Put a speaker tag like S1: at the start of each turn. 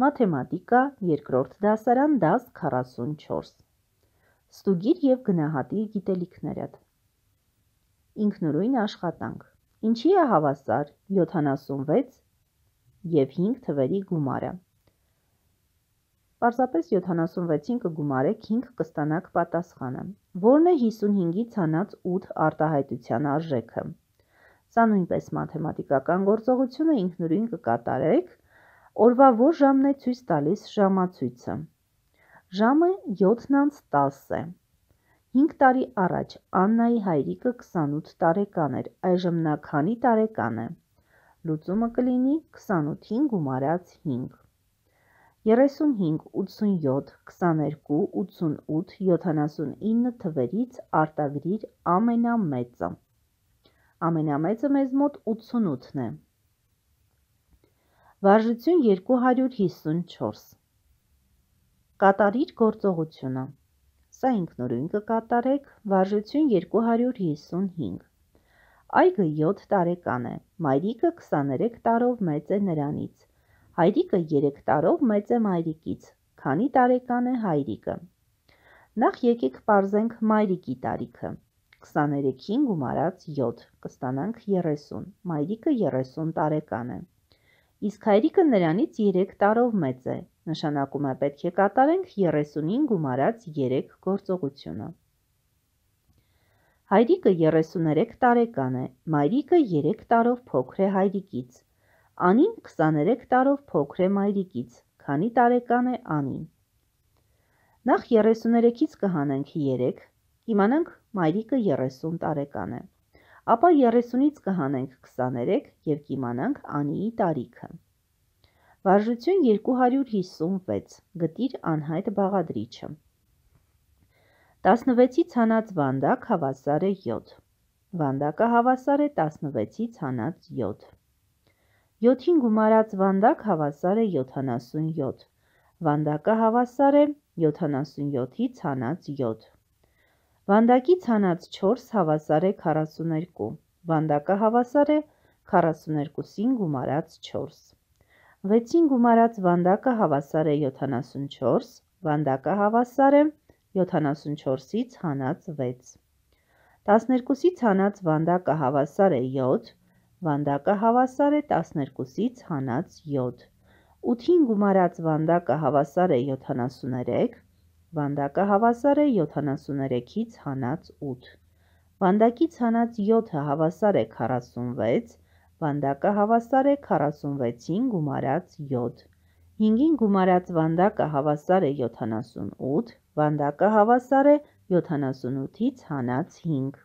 S1: մաթեմատիկա, երկրորդ դասարան, դաս 44։ Ստուգիր և գնահատիր գիտելիքներդ։ Ինքնուրույն աշխատանք։ Ինչի է հավասար 76 և 5 թվերի գումարը։ Պարզապես 76-ին կգումարեք 5 կստանաք պատասխանը։ Որն է 55-ի ցանած 8 արտահայտության արժեքը։ Սա նույնպես մաթեմատիկական գործողությունը ինքնուրույն կկատարեք Օրվա որ ժամն է ցույց տալիս ժամացույցը։ Ժամը 7:10 է։ 5 տարի առաջ Աննայի հայրիկը 28 տարեկան էր, այժմ նա քանի տարեկան է։ Լուծումը կլինի 28-ին գումարած 5։ 35, 87, 22, 88, 79 թվերից արտագրիր ամենամեծը։ Ամենամեծը մեզ մոտ 88-ն է։ Վարժություն 254 Կատարիր գործողությունը Սա ինքնուրույն կկատարեք վարժություն 255 Այգը 7 տարեկան է, մայրիկը 23 տարով մեծ է նրանից, հայրիկը 3 տարով մեծ է մայրիկից, քանի տարեկան է հայրիկը։ Նախ եկեք պարզենք մայրիկի տարիքը։ 23-ին գումարած 7 կստանանք 30, մայրիկը 30 տարեկան է իսկ հայրիկը նրանից 3 տարով մեծ է։ Նշանակում է պետք է կատարենք 35 գումարած 3 գործողությունը։ Հայրիկը 33 տարեկան է, մայրիկը 3 տարով փոքր է հայրիկից։ Անին 23 տարով փոքր է մայրիկից, քանի տարեկան է անին։ Նախ 33-ից կհանենք 3, իմանանք մայրիկը 30 տարեկան է ապա 30-ից կհանենք 23 և կիմանանք անիի տարիքը։ Վարժություն 256, գտիր անհայտ բաղադրիչը։ 16-ից հանած վանդակ հավասար է 7։ Վանդակը հավասար է 16-ից հանած 7։ 7-ին գումարած վանդակ հավասար է 77։ Վանդակը հավասար է 77-ից հանած 7։ Վանդակի ցանած 4 հավասար է 42, վանդակը հավասար է 42-ին գումարած 4։ 6-ին գումարած վանդակը հավասար է 74, վանդակը հավասար է 74-ից հանած 6։ 12-ից հանած վանդակը հավասար է 7, վանդակը հավասար է 12-ից հանած 7։ 8-ին գումարած վանդակը հավասար է 73, Վանդակը հավասար է 73-ից հանած 8։ Վանդակից հանած 7-ը հավասար է 46, վանդակը հավասար է 46-ին գումարած 7։ 5-ին գումարած վանդակը հավասար է 78, վանդակը հավասար է 78-ից հանած 5։